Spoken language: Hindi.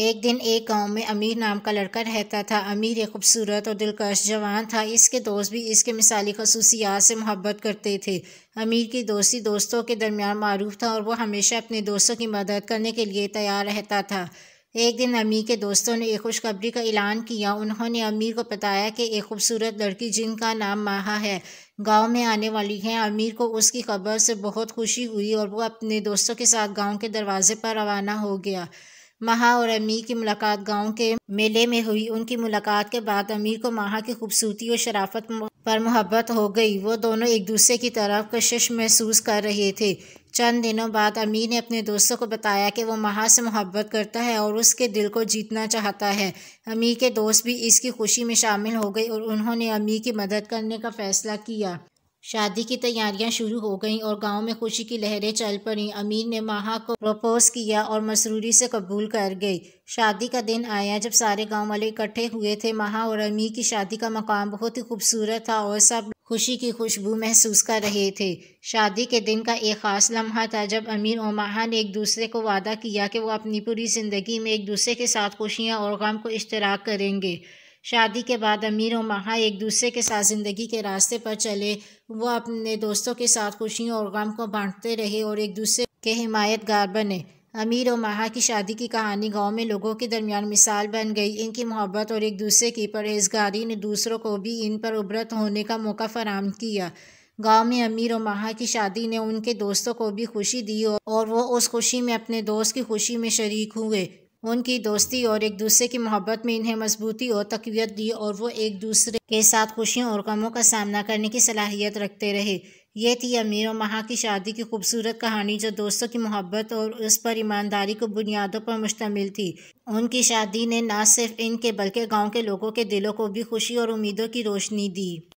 एक दिन एक गांव में अमीर नाम का लड़का रहता था अमीर एक खूबसूरत और दिलकश जवान था इसके दोस्त भी इसके मिसाली खसूसियात से मोहब्बत करते थे अमीर की दोस्ती दोस्तों के दरमियान मरूफ था और वह हमेशा अपने दोस्तों की मदद करने के लिए तैयार रहता था एक दिन अमीर के दोस्तों ने एक खुशखबरी का ऐलान किया उन्होंने अमीर को बताया कि एक खूबसूरत लड़की जिनका नाम माहा है गांव में आने वाली है अमीर को उसकी खबर से बहुत खुशी हुई और वह अपने दोस्तों के साथ गांव के दरवाजे पर रवाना हो गया महा और अमीर की मुलाकात गांव के मेले में हुई उनकी मुलाकात के बाद अमीर को महा की खूबसूरती और शराफत पर मोहब्बत हो गई वो दोनों एक दूसरे की तरफ कशिश महसूस कर रहे थे चंद दिनों बाद अमीर ने अपने दोस्तों को बताया कि वो महा से मोहब्बत करता है और उसके दिल को जीतना चाहता है अमीर के दोस्त भी इसकी खुशी में शामिल हो गए और उन्होंने अमीर की मदद करने का फ़ैसला किया शादी की तैयारियां शुरू हो गईं और गांव में खुशी की लहरें चल पड़ीं अमीर ने माहा को प्रपोज किया और मसरूरी से कबूल कर गई शादी का दिन आया जब सारे गांव वाले इकट्ठे हुए थे माहा और अमीर की शादी का मकाम बहुत ही खूबसूरत था और सब खुशी की खुशबू महसूस कर रहे थे शादी के दिन का एक ख़ास लम्हा था जब अमीर और माहा ने एक दूसरे को वादा किया कि वह अपनी पूरी ज़िंदगी में एक दूसरे के साथ खुशियाँ और गम को इश्तराक करेंगे शादी के बाद अमीर और महा एक दूसरे के साथ ज़िंदगी के रास्ते पर चले वो अपने दोस्तों के साथ खुशियों और गम को बांटते रहे और एक दूसरे के हिमायतगार बने अमीर और महा की शादी की कहानी गांव में लोगों के दरमियान मिसाल बन गई इनकी मोहब्बत और एक दूसरे की परहेजगारी ने दूसरों को भी इन पर उबरत होने का मौका फराम किया गांव में अमीर और महा की शादी ने उनके दोस्तों को भी खुशी दी और वो उस खुशी में अपने दोस्त की खुशी में शरीक हुए उनकी दोस्ती और एक दूसरे की मोहब्बत में इन्हें मजबूती और तकवीत दी और वो एक दूसरे के साथ खुशियों और गमों का सामना करने की सलाहियत रखते रहे ये थी अमीर और महा की शादी की खूबसूरत कहानी जो दोस्तों की मोहब्बत और उस पर ईमानदारी को बुनियादों पर मुश्तमिल थी उनकी शादी ने ना सिर्फ इनके बल्कि गांव के लोगों के दिलों को भी खुशी और उम्मीदों की रोशनी दी